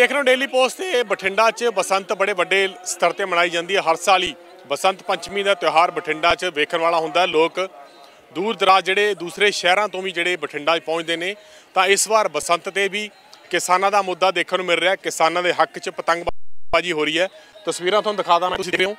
ਦੇਖ ਰਹੇ daily post ਤੇ ਬਠਿੰਡਾ 'ਚ ਬਸੰਤ ਬੜੇ ਵੱਡੇ ਸਤਰ ਤੇ ਮਨਾਈ ਜਾਂਦੀ ਹੈ ਹਰ ਸਾਲ ਹੀ ਬਸੰਤ ਪੰਚਮੀ ਦਾ ਤਿਉਹਾਰ ਬਠਿੰਡਾ 'ਚ ਵੇਖਣ ਵਾਲਾ ਹੁੰਦਾ ਲੋਕ ਦੂਰ ਦਰਾਜ ਜਿਹੜੇ ਦੂਸਰੇ ਸ਼ਹਿਰਾਂ ਤੋਂ ਵੀ ਜਿਹੜੇ ਬਠਿੰਡਾ 'ਚ ਪਹੁੰਚਦੇ ਨੇ ਤਾਂ ਇਸ ਵਾਰ ਬਸੰਤ ਤੇ ਵੀ ਕਿਸਾਨਾਂ ਦਾ ਮੁੱਦਾ ਦੇਖਣ ਨੂੰ ਮਿਲ ਰਿਹਾ ਕਿਸਾਨਾਂ ਦੇ ਹੱਕ 'ਚ ਪਤੰਗਬਾਜ਼ੀ ਹੋ ਰਹੀ ਹੈ ਤਸਵੀਰਾਂ ਤੁਹਾਨੂੰ ਦਿਖਾ ਦਾਂ ਮੈਂ ਤੁਸੀਂ ਦੇਖ ਰਹੇ ਹੋ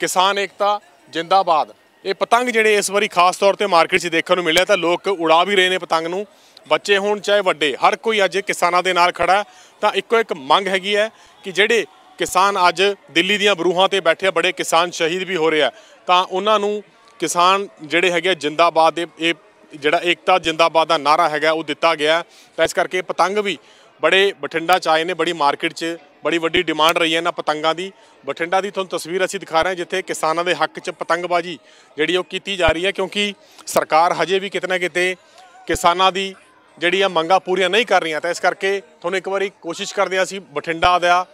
ਕਿਸਾਨ ਏਕਤਾ ਜਿੰਦਾਬਾਦ ਇਹ ਪਤੰਗ ਜਿਹੜੇ ਇਸ ਵਾਰੀ ਖਾਸ ਤੌਰ ਤੇ ਮਾਰਕੀਟ 'ਚ ਦੇਖਣ ਨੂੰ ਮਿਲਿਆ ਤਾਂ ਲੋਕ ਉਡਾ ਵੀ ਰਹੇ ਨੇ ਪਤੰਗ ਨੂੰ ਬੱਚੇ ਹੋਣ ਚਾਹੇ ਵੱਡੇ ਹਰ ਕੋਈ ਅੱਜ ਕਿਸਾਨਾਂ ਦੇ ਨਾਲ ਖੜਾ ਤਾਂ ਇੱਕੋ ਇੱਕ ਮੰਗ ਹੈਗੀ ਹੈ ਕਿ ਜਿਹੜੇ ਕਿਸਾਨ ਅੱਜ ਦਿੱਲੀ ਦੀਆਂ ਬਰੂਹਾਂ ਤੇ ਬੈਠੇ ਬੜੇ ਕਿਸਾਨ ਸ਼ਹੀਦ ਵੀ ਹੋ ਰਹੇ ਆ ਤਾਂ ਉਹਨਾਂ ਨੂੰ ਕਿਸਾਨ ਜਿਹੜੇ ਹੈਗੇ ਜਿੰਦਾਬਾਦ ਦੇ ਇਹ ਜਿਹੜਾ ਏਕਤਾ ਜਿੰਦਾਬਾਦ ਦਾ ਨਾਰਾ ਹੈਗਾ ਉਹ ਦਿੱਤਾ ਗਿਆ ਤਾਂ ਇਸ ਕਰਕੇ ਪਤੰਗ ਵੀ ਬੜੇ ਬਠਿੰਡਾ ਚ ਆਏ ਨੇ ਬੜੀ ਮਾਰਕੀਟ 'ਚ ਬੜੀ ਵੱਡੀ ਡਿਮਾਂਡ ਰਹੀ ਹੈ ਇਹਨਾਂ ਪਤੰਗਾਂ ਦੀ ਬਠਿੰਡਾ ਦੀ ਤੁਹਾਨੂੰ ਤਸਵੀਰ ਅਸੀਂ ਦਿਖਾ ਰਹੇ ਹਾਂ ਜਿੱਥੇ ਕਿਸਾਨਾਂ ਦੇ ਹੱਕ 'ਚ ਪਤੰਗਬਾਜ਼ੀ ਜਿਹੜੀ ਉਹ ਕੀਤੀ ਜਾ ਰਹੀ ਹੈ ਕਿਉਂਕਿ ਸਰਕਾਰ ਹਜੇ ਵੀ ਕਿਤਨਾ ਕਿਤੇ ਕਿਸਾਨਾਂ ਦੀ ਜਿਹੜੀ ਆ ਮੰਗਾਂ ਪੂਰੀਆਂ ਨਹੀਂ ਕਰ ਰਹੀਆਂ ਤਾਂ ਇਸ ਕਰਕੇ ਤੁਹਾਨੂੰ ਇੱਕ ਵਾਰੀ ਕੋਸ਼ਿਸ਼ ਕਰਦੇ ਆ ਅਸੀਂ ਬਠਿੰਡਾ ਦਾ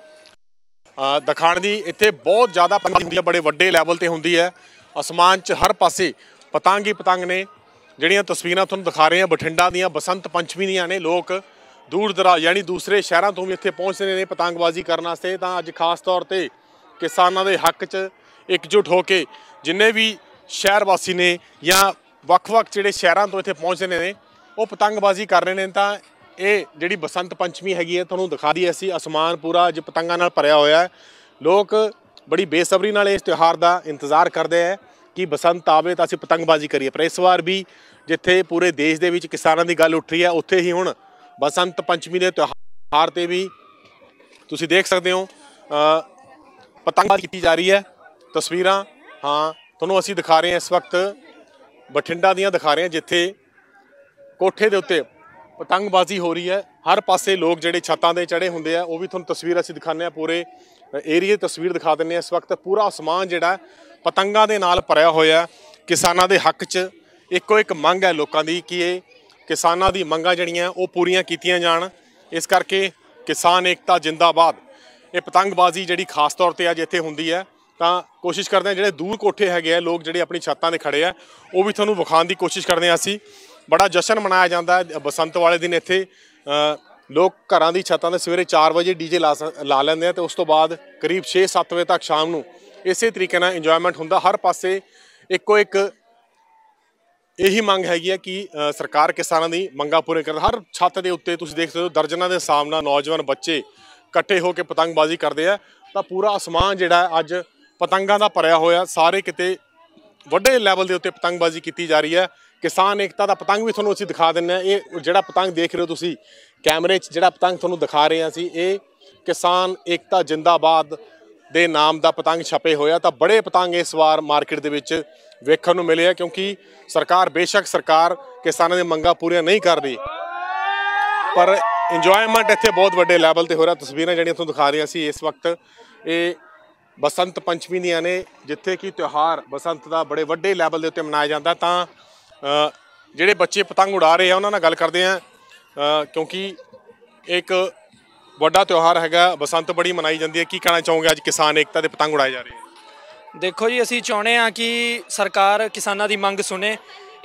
ਦਿਖਾਣ ਦੀ ਇੱਥੇ ਬਹੁਤ ਜ਼ਿਆਦਾ ਪਤੰਗ ਹੁੰਦੀ ਹੈ ਬੜੇ ਵੱਡੇ ਲੈਵਲ ਤੇ ਹੁੰਦੀ ਹੈ ਅਸਮਾਨ 'ਚ ਹਰ ਪਾਸੇ ਪਤੰਗ ਹੀ ਪਤੰਗ ਨੇ ਜਿਹੜੀਆਂ ਤਸਵੀਰਾਂ ਤੁਹਾਨੂੰ ਦਿਖਾ ਰਹੇ ਹਾਂ ਬਠਿੰਡਾ ਦੀਆਂ ਬਸੰਤ ਪੰਚਮੀ ਦੀਆਂ ਨੇ ਲੋਕ ਦੂਰ ਦਰਾ ਯਾਨੀ ਦੂਸਰੇ ਸ਼ਹਿਰਾਂ ਤੋਂ ਵੀ ਇੱਥੇ ਪਹੁੰਚਦੇ ਨੇ ਪਤੰਗਬਾਜ਼ੀ ਕਰਨ ਵਾਸਤੇ ਤਾਂ ਅੱਜ ਖਾਸ ਤੌਰ ਤੇ ਕਿਸਾਨਾਂ ਦੇ ਹੱਕ 'ਚ ਇਕਜੁੱਟ ਹੋ ਕੇ ਜਿੰਨੇ ਵੀ ਸ਼ਹਿਰ ਵਾਸੀ ਨੇ ਜਾਂ ਵੱਖ-ਵੱਖ ਜਿਹੜੇ ਸ਼ਹਿਰਾਂ ਤੋਂ ਇੱਥੇ ਪਹੁੰਚਦੇ ਨੇ ਉਹ ਪਤੰਗਬਾਜ਼ੀ ਕਰ ਰਹੇ ਨੇ ਤਾਂ ਇਹ ਜਿਹੜੀ ਬਸੰਤ ਪੰਚਮੀ ਹੈਗੀ ਹੈ ਤੁਹਾਨੂੰ ਦਿਖਾ ਦਈਏ ਅਸੀਂ ਅਸਮਾਨ ਪੂਰਾ ਅੱਜ ਪਤੰਗਾਂ ਨਾਲ ਭਰਿਆ ਹੋਇਆ ਹੈ ਲੋਕ ਬੜੀ ਬੇਸਬਰੀ ਨਾਲ ਇਸ ਤਿਉਹਾਰ ਦਾ ਇੰਤਜ਼ਾਰ ਕਰਦੇ ਆ ਕਿ ਬਸੰਤ ਆਵੇ ਤਾਂ ਅਸੀਂ ਪਤੰਗਬਾਜ਼ੀ ਕਰੀਏ ਪਰ ਇਸ ਵਾਰ ਵੀ ਜਿੱਥੇ ਪੂਰੇ ਦੇਸ਼ ਦੇ ਵਿੱਚ ਕਿਸਾਨਾਂ ਦੀ ਗੱਲ ਉੱਠ ਰਹੀ ਹੈ ਉੱਥੇ ਹੀ ਹੁਣ ਬਸੰਤ ਪੰਚਮੀ ਦੇ ਤਿਉਹਾਰ ਤੇ ਵੀ ਤੁਸੀਂ ਦੇਖ ਸਕਦੇ ਹੋ ਪਤੰਗਬਾਜ਼ੀ ਕੀਤੀ ਜਾ ਰਹੀ ਹੈ ਤਸਵੀਰਾਂ ਹਾਂ ਤੁਹਾਨੂੰ ਅਸੀਂ ਦਿਖਾ ਰਹੇ ਹਾਂ ਇਸ ਵਕਤ ਬਠਿੰਡਾ ਦੀਆਂ ਦਿਖਾ ਰਹੇ ਹਾਂ ਜਿੱਥੇ ਕੋਠੇ ਦੇ ਉੱਤੇ ਪਤੰਗਬਾਜ਼ੀ ਹੋ ਰਹੀ ਹੈ ਹਰ ਪਾਸੇ ਲੋਕ ਜਿਹੜੇ ਛੱਤਾਂ ਦੇ ਚੜੇ ਹੁੰਦੇ ਆ ਉਹ ਵੀ ਤੁਹਾਨੂੰ ਤਸਵੀਰ ਅਸੀਂ ਦਿਖਾਉਂਦੇ ਆ ਪੂਰੇ ਏਰੀਏ ਤਸਵੀਰ ਦਿਖਾ ਦਿੰਨੇ ਆ ਇਸ ਵਕਤ ਪੂਰਾ ਅਸਮਾਨ ਜਿਹੜਾ ਪਤੰਗਾਂ ਦੇ ਨਾਲ ਭਰਿਆ ਹੋਇਆ ਕਿਸਾਨਾਂ ਦੇ ਹੱਕ 'ਚ ਇੱਕੋ ਇੱਕ ਮੰਗ ਹੈ ਲੋਕਾਂ ਦੀ ਕਿ ਇਹ ਕਿਸਾਨਾਂ ਦੀ ਮੰਗਾਂ ਜਿਹੜੀਆਂ ਉਹ ਪੂਰੀਆਂ ਕੀਤੀਆਂ ਜਾਣ ਇਸ ਕਰਕੇ ਕਿਸਾਨ ਏਕਤਾ ਜਿੰਦਾਬਾਦ ਇਹ ਪਤੰਗਬਾਜ਼ੀ ਜਿਹੜੀ ਖਾਸ ਤੌਰ ਤੇ ਅੱਜ ਇੱਥੇ ਹੁੰਦੀ ਹੈ ਤਾਂ ਕੋਸ਼ਿਸ਼ ਕਰਦੇ ਆ ਜਿਹੜੇ ਦੂਰ ਕੋਠੇ ਹੈਗੇ ਆ ਲੋਕ ਜਿਹੜੇ ਆਪਣੀ ਛੱਤਾਂ ਤੇ ਖੜੇ ਆ ਉਹ ਵੀ ਤੁਹਾਨੂੰ ਵਿਖਾਉਣ ਦੀ ਕੋਸ਼ਿਸ਼ ਕਰਦੇ ਆ ਅਸੀਂ ਬੜਾ ਜਸ਼ਨ ਮਨਾਇਆ ਜਾਂਦਾ ਹੈ ਬਸੰਤ ਵਾਲੇ ਦਿਨ ਇੱਥੇ ਲੋਕ ਘਰਾਂ ਦੀ ਛੱਤਾਂ ਤੇ ਸਵੇਰੇ 4 ਵਜੇ ਡੀਜੇ ਲਾ ਲੈਂਦੇ ਆ ਤੇ ਉਸ ਤੋਂ ਬਾਅਦ ਕਰੀਬ 6-7 ਵਜੇ ਤੱਕ ਸ਼ਾਮ ਨੂੰ ਇਸੇ ਤਰੀਕੇ ਨਾਲ ਇੰਜੋਇਮੈਂਟ ਹੁੰਦਾ ਹਰ ਪਾਸੇ ਇੱਕੋ ਇੱਕ ਇਹੀ ਮੰਗ ਹੈਗੀ ਹੈ ਕਿ ਸਰਕਾਰ ਕਿਸਾਨਾਂ ਦੀ ਮੰਗਾਂ ਪੂਰੇ ਕਰਨ ਹਰ ਛੱਤ ਦੇ ਉੱਤੇ ਤੁਸੀਂ ਦੇਖ ਸਕਦੇ ਹੋ ਦਰਜਨਾਂ ਦੇ ਸਾਹਮਣਾ ਨੌਜਵਾਨ ਬੱਚੇ ਇਕੱਠੇ ਹੋ ਕੇ ਪਤੰਗਬਾਜ਼ੀ ਕਰਦੇ ਆ ਤਾਂ ਪੂਰਾ ਅਸਮਾਨ ਜਿਹੜਾ ਅੱਜ ਪਤੰਗਾਂ ਦਾ ਭਰਿਆ ਹੋਇਆ ਸਾਰੇ ਕਿਤੇ ਵੱਡੇ ਲੈਵਲ ਦੇ ਉੱਤੇ ਪਤੰਗਬਾਜ਼ੀ ਕੀਤੀ ਜਾ ਰਹੀ ਹੈ ਕਿਸਾਨ ਏਕਤਾ ਦਾ ਪਤੰਗ ਵੀ ਤੁਹਾਨੂੰ ਅਸੀਂ ਦਿਖਾ ਦਿੰਨੇ ਆ ਇਹ ਜਿਹੜਾ ਪਤੰਗ ਦੇਖ ਰਹੇ ਹੋ ਤੁਸੀਂ ਕੈਮਰੇ 'ਚ ਜਿਹੜਾ ਪਤੰਗ ਤੁਹਾਨੂੰ ਦਿਖਾ ਰਹੇ ਆ ਸੀ ਇਹ ਕਿਸਾਨ ਏਕਤਾ ਜਿੰਦਾਬਾਦ ਦੇ ਨਾਮ ਦਾ ਪਤੰਗ ਛਪੇ ਹੋਇਆ ਤਾਂ ਬੜੇ ਪਤੰਗ ਇਸ ਵਾਰ ਮਾਰਕੀਟ ਦੇ ਵਿੱਚ ਵੇਖਣ ਨੂੰ ਮਿਲੇ ਆ ਕਿਉਂਕਿ ਸਰਕਾਰ ਬੇਸ਼ੱਕ ਸਰਕਾਰ ਕਿਸਾਨਾਂ ਦੀਆਂ ਮੰਗਾਂ ਪੂਰੀਆਂ ਨਹੀਂ ਕਰ ਰਹੀ ਪਰ ਇੰਜੋਇਮੈਂਟ ਇੱਥੇ ਬਹੁਤ ਵੱਡੇ ਲੈਵਲ ਤੇ ਹੋ ਰਿਹਾ ਤਸਵੀਰਾਂ ਜਿਹੜੀਆਂ ਤੁਹਾਨੂੰ ਦਿਖਾ ਰਹੀਆਂ ਸੀ ਇਸ ਵਕਤ ਇਹ ਬਸੰਤ ਪੰਚਮੀ ਦੀਆਂ ਨੇ ਜਿੱਥੇ ਕਿ ਤਿਉਹਾਰ ਬਸੰਤ ਦਾ ਬੜੇ ਵੱਡੇ ਲੈਵਲ ਦੇ ਉੱਤੇ ਮਨਾਇਆ ਜਾਂਦਾ ਤਾਂ ਜਿਹੜੇ ਬੱਚੇ ਪਤੰਗ ਉਡਾ ਰਹੇ ਆ ਉਹਨਾਂ ਨਾਲ ਗੱਲ ਕਰਦੇ ਆ ਕਿਉਂਕਿ ਇੱਕ ਵੱਡਾ ਤਿਉਹਾਰ ਹੈਗਾ ਬਸੰਤ ਬੜੀ ਮਨਾਈ ਜਾਂਦੀ ਹੈ ਕੀ ਕਹਿਣਾ ਚਾਹੋਗੇ ਅੱਜ ਕਿਸਾਨ ਏਕਤਾ ਦੇ ਪਤੰਗ ਉਡਾਏ ਜਾ ਰਹੇ ਹਨ ਦੇਖੋ ਜੀ ਅਸੀਂ ਚਾਹੁੰਦੇ ਹਾਂ ਕਿ ਸਰਕਾਰ ਕਿਸਾਨਾਂ ਦੀ ਮੰਗ ਸੁਣੇ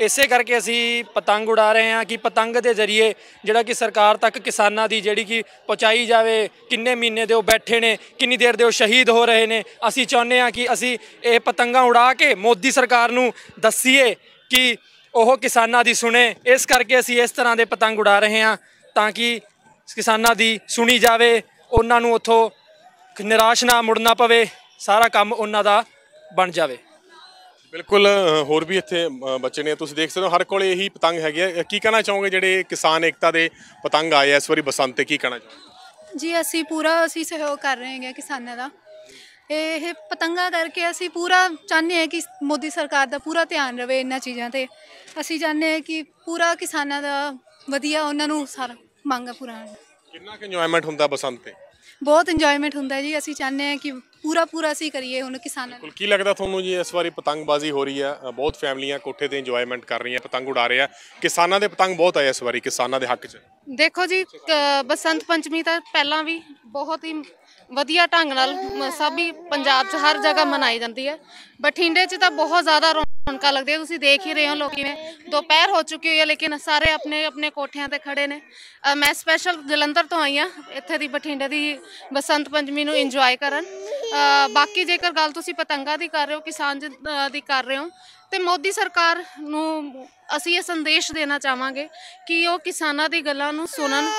ਇਸੇ ਕਰਕੇ ਅਸੀਂ ਪਤੰਗ ਉਡਾ ਰਹੇ ਹਾਂ ਕਿ ਪਤੰਗ ਦੇ ਜ਼ਰੀਏ ਜਿਹੜਾ ਕਿ ਸਰਕਾਰ ਤੱਕ ਕਿਸਾਨਾਂ ਦੀ ਜਿਹੜੀ ਕਿ ਪਹੁੰਚਾਈ ਜਾਵੇ ਕਿੰਨੇ ਮਹੀਨੇ ਦੇ ਉਹ ਬੈਠੇ ਨੇ ਕਿੰਨੀ ਦੇਰ ਦੇ ਉਹ ਸ਼ਹੀਦ ਹੋ ਰਹੇ ਨੇ ਅਸੀਂ ਚਾਹੁੰਦੇ ਹਾਂ ਕਿ ਅਸੀਂ ਇਹ ਪਤੰਗਾਂ ਉਡਾ ਕੇ ਮੋਦੀ ਸਰਕਾਰ ਨੂੰ ਦੱਸੀਏ ਕਿ ਉਹ ਕਿਸਾਨਾਂ ਦੀ ਸੁਣੇ ਇਸ ਕਰਕੇ ਅਸੀਂ ਇਸ ਤਰ੍ਹਾਂ ਦੇ ਪਤੰਗ ਉਡਾ ਰਹੇ ਹਾਂ ਤਾਂ ਕਿ ਕਿਸਾਨਾਂ ਦੀ ਸੁਣੀ ਜਾਵੇ ਉਹਨਾਂ ਨੂੰ ਉੱਥੋਂ ਨਿਰਾਸ਼ ਨਾ ਮੁੜਨਾ ਪਵੇ ਸਾਰਾ ਕੰਮ ਉਹਨਾਂ ਦਾ ਬਣ ਜਾਵੇ ਬਿਲਕੁਲ ਹੋਰ ਵੀ ਇੱਥੇ ਬੱਚੇ ਨੇ ਤੁਸੀਂ ਦੇਖ ਸਕਦੇ ਹੋ ਹਰ ਕੋਲੇ ਇਹੀ ਪਤੰਗ ਹੈਗੇ ਆ ਕੀ ਕਹਿਣਾ ਚਾਹੋਗੇ ਜਿਹੜੇ ਕਿਸਾਨ ਏਕਤਾ ਦੇ ਪਤੰਗ ਆਏ ਆ ਇਸ ਵਾਰੀ ਬਸੰਤ ਤੇ ਕੀ ਕਹਿਣਾ ਚਾਹੋਗੇ ਜੀ ਅਸੀਂ ਪੂਰਾ ਅਸੀਂ ਸਹਿਯੋਗ ਕਰ ਰਹੇ ਹਾਂ ਕਿਸਾਨਾਂ ਦਾ ਇਹ ਪਤੰਗਾ ਕਰਕੇ ਅਸੀਂ ਪੂਰਾ ਚਾਹੁੰਦੇ ਹਾਂ ਕਿ ਮੋਦੀ ਸਰਕਾਰ ਦਾ ਪੂਰਾ ਧਿਆਨ ਰਵੇ ਇਹਨਾਂ ਚੀਜ਼ਾਂ ਤੇ ਅਸੀਂ ਚਾਹੁੰਦੇ ਹਾਂ ਕਿ ਪੂਰਾ ਕਿਸਾਨਾਂ ਦਾ ਵਧੀਆ ਉਹਨਾਂ ਨੂੰ ਸਾਰਾ ਮੰਗਾ ਪੁਰਾਣ ਕਿੰਨਾ ਕਿ ਇੰਜੋਇਮੈਂਟ ਹੁੰਦਾ ਬਸੰਤ ਤੇ ਬਹੁਤ ਇੰਜੋਇਮੈਂਟ ਹੁੰਦਾ ਜੀ ਅਸੀਂ ਚਾਹੁੰਦੇ ਆ ਕਿ ਪੂਰਾ ਪੂਰਾ ਅਸੀਂ ਕਰੀਏ ਹੁਣ ਕਿਸਾਨਾਂ ਨੂੰ ਕੀ ਲੱਗਦਾ ਤੁਹਾਨੂੰ ਜੀ ਇਸ ਵਾਰੀ ਪਤੰਗਬਾਜ਼ੀ ਹੋ ਰਹੀ ਆ ਬਹੁਤ ਫੈਮਲੀਆਂ ਕੋਠੇ ਤੇ ਇੰਜੋਇਮੈਂਟ ਕਰ ਰਹੀਆਂ ਪਤੰਗ ਉਡਾ ਰਹੇ ਆ ਕਿਸਾਨਾਂ ਦੇ ਪਤੰਗ ਬਹੁਤ ਆਏ ਇਸ ਵਾਰੀ ਕਿਸਾਨਾਂ ਦੇ ਹੱਕ 'ਚ ਦੇਖੋ ਜੀ ਬਸੰਤ ਪੰਚਮੀ ਤਾਂ ਪਹਿਲਾਂ ਵੀ ਬਹੁਤ ਹੀ ਵਧੀਆ ਢੰਗ ਨਾਲ ਸਭੀ ਪੰਜਾਬ 'ਚ ਹਰ ਜਗ੍ਹਾ ਮਨਾਈ ਜਾਂਦੀ ਹੈ ਬਠਿੰਡੇ 'ਚ ਤਾਂ ਬਹੁਤ ਜ਼ਿਆਦਾ ਰੌਣਕ ਰੌਣਕਾਂ ਲੱਗਦੀਆਂ ਤੁਸੀਂ ਦੇਖ ਹੀ ਰਹੇ ਹੋ ਲੋਕੀ ਨੇ ਦੁਪਹਿਰ ਹੋ ਚੁੱਕੀ ਹੋਈ ਹੈ ਲੇਕਿਨ ਸਾਰੇ ਆਪਣੇ ਆਪਣੇ ਕੋਠਿਆਂ ਤੇ ਖੜੇ ਨੇ ਅ, ਮੈਂ ਸਪੈਸ਼ਲ ਜਲੰਧਰ ਤੋਂ ਆਈ ਆ ਇੱਥੇ ਦੀ ਬਠਿੰਡੇ ਦੀ ਬਸੰਤ ਪੰਚਮੀ ਨੂੰ ਇੰਜੋਏ ਕਰਨ ਅ, ਬਾਕੀ ਜੇਕਰ ਗੱਲ ਤੁਸੀਂ ਪਤੰਗਾਂ ਦੀ ਕਰ ਰਹੇ ਹੋ ਕਿਸਾਨ ਜ- ਅ, ਦੀ ਕਰ ਰਹੇ ਹੋ ਤੇ ਮੋਦੀ ਸਰਕਾਰ ਨੂੰ ਅਸੀਂ ਇਹ ਸੰਦੇਸ਼ ਦੇਣਾ ਚਾਹਾਂਗੇ ਕਿ ਉਹ ਕਿਸਾਨਾਂ ਦੀ ਗੱਲਾਂ ਨੂੰ ਸੁਣਨ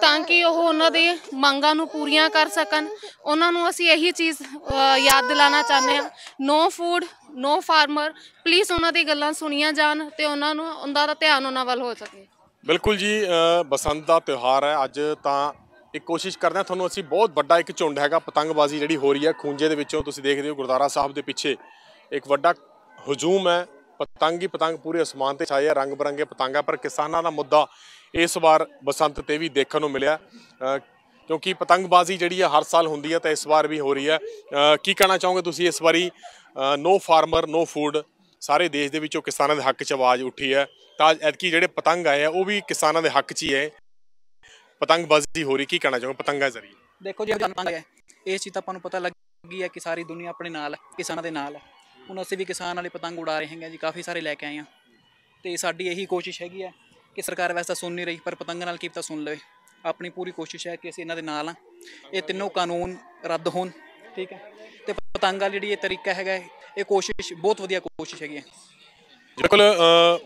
ਤਾਂ ਕਿ ਉਹ ਉਹਨਾਂ ਦੇ ਮੰਗਾਂ ਨੂੰ ਪੂਰੀਆਂ ਕਰ ਸਕਣ ਉਹਨਾਂ ਨੂੰ ਅਸੀਂ ਇਹੀ ਚੀਜ਼ ਅ, ਯਾਦ ਦਿਲਾਣਾ ਚਾਹੁੰਦੇ ਹਾਂ no food no farmer please ਉਹਨਾਂ ਦੀ ਗੱਲਾਂ ਸੁਣੀਆਂ ਜਾਣ ਤੇ ਉਹਨਾਂ ਨੂੰ ਉਹਨਾਂ ਦਾ ਧਿਆਨ ਉਹਨਾਂ ਵੱਲ ਹੋ ਸਕੇ ਬਿਲਕੁਲ ਜੀ ਬਸੰਤ ਦਾ ਤਿਉਹਾਰ ਹੈ ਅੱਜ ਤਾਂ ਇੱਕ ਕੋਸ਼ਿਸ਼ ਕਰਦੇ ਆ ਤੁਹਾਨੂੰ ਅਸੀਂ ਬਹੁਤ ਵੱਡਾ ਇੱਕ ਝੁੰਡ ਹੈਗਾ ਪਤੰਗਬਾਜ਼ੀ ਜਿਹੜੀ ਹੋ ਰਹੀ ਹੈ ਖੂੰਜੇ ਦੇ ਵਿੱਚੋਂ ਤੁਸੀਂ ਦੇਖਦੇ ਹੋ ਗੁਰਦਾਰਾ ਸਾਹਿਬ ਦੇ ਪਿੱਛੇ ਇੱਕ ਵੱਡਾ ਹਜੂਮ ਹੈ ਪਤੰਗ ਹੀ ਪਤੰਗ ਪੂਰੇ ਅਸਮਾਨ ਤੇ ਛਾਏ ਰੰਗ ਬਰੰਗੇ ਪਤੰਗਾ ਪਰ ਕਿਸਾਨਾਂ ਦਾ ਮੁੱਦਾ ਇਸ ਵਾਰ ਬਸੰਤ ਤੇ ਵੀ ਦੇਖਣ ਨੂੰ ਮਿਲਿਆ ਕਿਉਂਕਿ ਪਤੰਗਬਾਜ਼ੀ ਜਿਹੜੀ ਹੈ ਹਰ ਸਾਲ ਹੁੰਦੀ ਹੈ ਤਾਂ ਇਸ ਵਾਰ ਵੀ ਹੋ ਰਹੀ ਹੈ ਕੀ ਕਹਿਣਾ ਚਾਹੋਗੇ ਤੁਸੀਂ ਇਸ ਵਾਰੀ ਨੋ ਫਾਰਮਰ ਨੋ ਫੂਡ ਸਾਰੇ ਦੇਸ਼ ਦੇ ਵਿੱਚੋਂ ਕਿਸਾਨਾਂ ਦੇ ਹੱਕ 'ਚ ਆਵਾਜ਼ ਉੱਠੀ ਹੈ ਤਾਂ ਐਤਕੀ ਜਿਹੜੇ ਪਤੰਗ ਆਏ ਆ ਉਹ ਵੀ ਕਿਸਾਨਾਂ ਦੇ ਹੱਕ 'ਚ ਹੀ ਹੈ ਪਤੰਗਬਾਜ਼ੀ ਹੋ ਰਹੀ ਕੀ ਕਹਿਣਾ ਚਾਹੋਗੇ ਪਤੰਗਾਂ ਜ਼ਰੀਏ ਦੇਖੋ ਜੀ ਪਤੰਗ ਹੈ ਇਸ ਚੀਜ਼ ਤਾਂ ਆਪਾਂ ਨੂੰ ਪਤਾ ਲੱਗੀ ਹੈ ਕਿ ਸਾਰੀ ਦੁਨੀਆ ਆਪਣੇ ਨਾਲ ਕਿਸਾਨਾਂ ਦੇ ਨਾਲ ਹੁਣ ਅਸੀਂ ਵੀ ਕਿਸਾਨ ਵਾਲੇ ਪਤੰਗ ਉਡਾ ਰਹੇ ਹਾਂ ਜੀ ਕਾਫੀ ਸਾਰੇ ਲੈ ਕੇ ਆਏ ਆ ਤੇ ਸਾਡੀ ਇਹੀ ਕੋਸ਼ਿਸ਼ ਹੈਗੀ ਹੈ ਕਿ ਸਰਕਾਰ ਵੈਸਾ ਸੁਣ ਨਹੀਂ ਰਹੀ ਪਰ ਪਤੰਗ ਨਾਲ ਕੀ ਪਤਾ ਸੁਣ ਲਵੇ ਆਪਣੀ ਪੂਰੀ ਕੋਸ਼ਿਸ਼ ਹੈ ਕਿ ਅਸੀਂ ਇਹਨਾਂ ਦੇ ਨਾਲ ਆ ਇਹ ਤਿੰਨੋਂ ਕਾਨੂੰਨ ਰੱਦ ਹੋਣ ਠੀਕ ਹੈ ਤੇ ਪਤੰਗ ਵਾਲੀ ਜਿਹੜੀ ਇਹ ਤਰੀਕਾ ਹੈਗਾ ਇਹ ਕੋਸ਼ਿਸ਼ ਬਹੁਤ ਵਧੀਆ ਕੋਸ਼ਿਸ਼ ਹੈਗੀ ਹੈ ਬਿਲਕੁਲ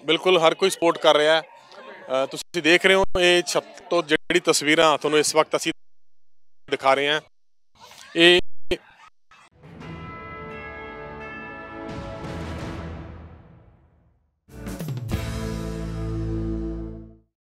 ਬਿਲਕੁਲ ਹਰ ਕੋਈ ਸਪੋਰਟ ਕਰ ਰਿਹਾ ਹੈ ਤੁਸੀਂ ਦੇਖ ਰਹੇ ਹੋ ਇਹ ਛੱਤ ਤੋਂ ਜਿਹੜੀ ਤਸਵੀਰਾਂ ਤੁਹਾਨੂੰ ਇਸ ਵਕਤ ਅਸੀਂ ਦਿਖਾ ਰਹੇ ਹਾਂ ਇਹ